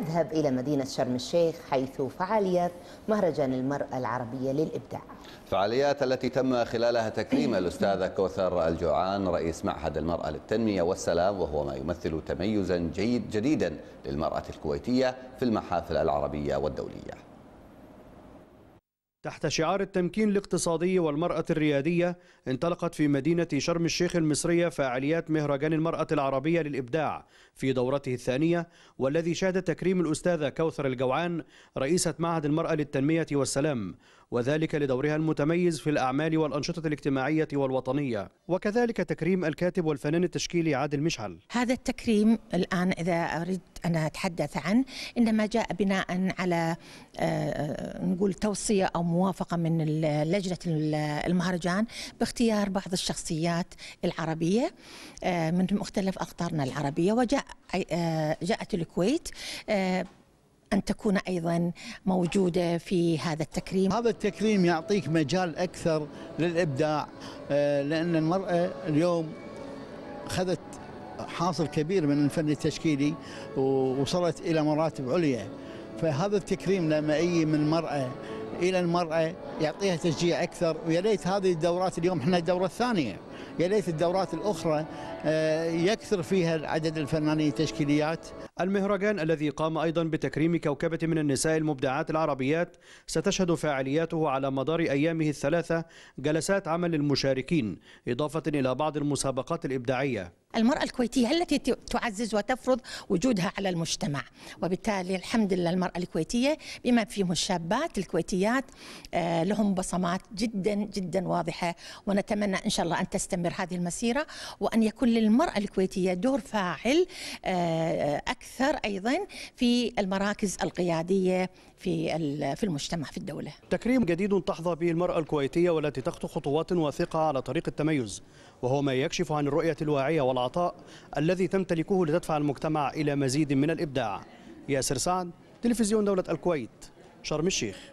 أذهب إلى مدينة شرم الشيخ حيث فعاليات مهرجان المرأة العربية للإبداع فعاليات التي تم خلالها تكريم الأستاذة كوثر الجوعان رئيس معهد المرأة للتنمية والسلام وهو ما يمثل تميزا جيد جديدا للمرأة الكويتية في المحافل العربية والدولية تحت شعار التمكين الاقتصادي والمرأة الريادية انطلقت في مدينة شرم الشيخ المصرية فعاليات مهرجان المرأة العربية للإبداع في دورته الثانية والذي شهد تكريم الأستاذة كوثر الجوعان رئيسة معهد المرأة للتنمية والسلام وذلك لدورها المتميز في الأعمال والأنشطة الاجتماعية والوطنية وكذلك تكريم الكاتب والفنان التشكيلي عادل مشعل هذا التكريم الآن إذا أريد أن أتحدث عنه إنما جاء بناء على آه، آه، نقول توصية أو موافقة من لجنة المهرجان باختيار بعض الشخصيات العربية آه، من مختلف أقطارنا العربية وجاء جاءت الكويت أن تكون أيضا موجودة في هذا التكريم هذا التكريم يعطيك مجال أكثر للإبداع آه، لأن المرأة اليوم خذت حاصل كبير من الفن التشكيلي ووصلت إلى مراتب عليا فهذا التكريم لما أي من مرأة الى المراه يعطيها تشجيع اكثر ويا ليت هذه الدورات اليوم احنا الدوره الثانيه يا ليت الدورات الاخرى آه، يكثر فيها عدد الفنانين التشكيليات المهرجان الذي قام ايضا بتكريم كوكبه من النساء المبدعات العربيات ستشهد فعالياته على مدار ايامه الثلاثه جلسات عمل للمشاركين اضافه الى بعض المسابقات الابداعيه المرأة الكويتية التي تعزز وتفرض وجودها على المجتمع وبالتالي الحمد لله المرأة الكويتية بما فيهم الشابات الكويتيات آه، لهم بصمات جدا جدا واضحة ونتمنى إن شاء الله أن تستمر هذه المسيرة وأن يكون للمرأة الكويتية دور فاعل آه، آه، أكثر أيضا في المراكز القيادية في في المجتمع في الدولة تكريم جديد تحظى به المرأة الكويتية والتي تخطو خطوات واثقة على طريق التميز وهو ما يكشف عن الرؤية الواعية والعطاء الذي تمتلكه لتدفع المجتمع إلى مزيد من الإبداع ياسر سعد تلفزيون دولة الكويت شرم الشيخ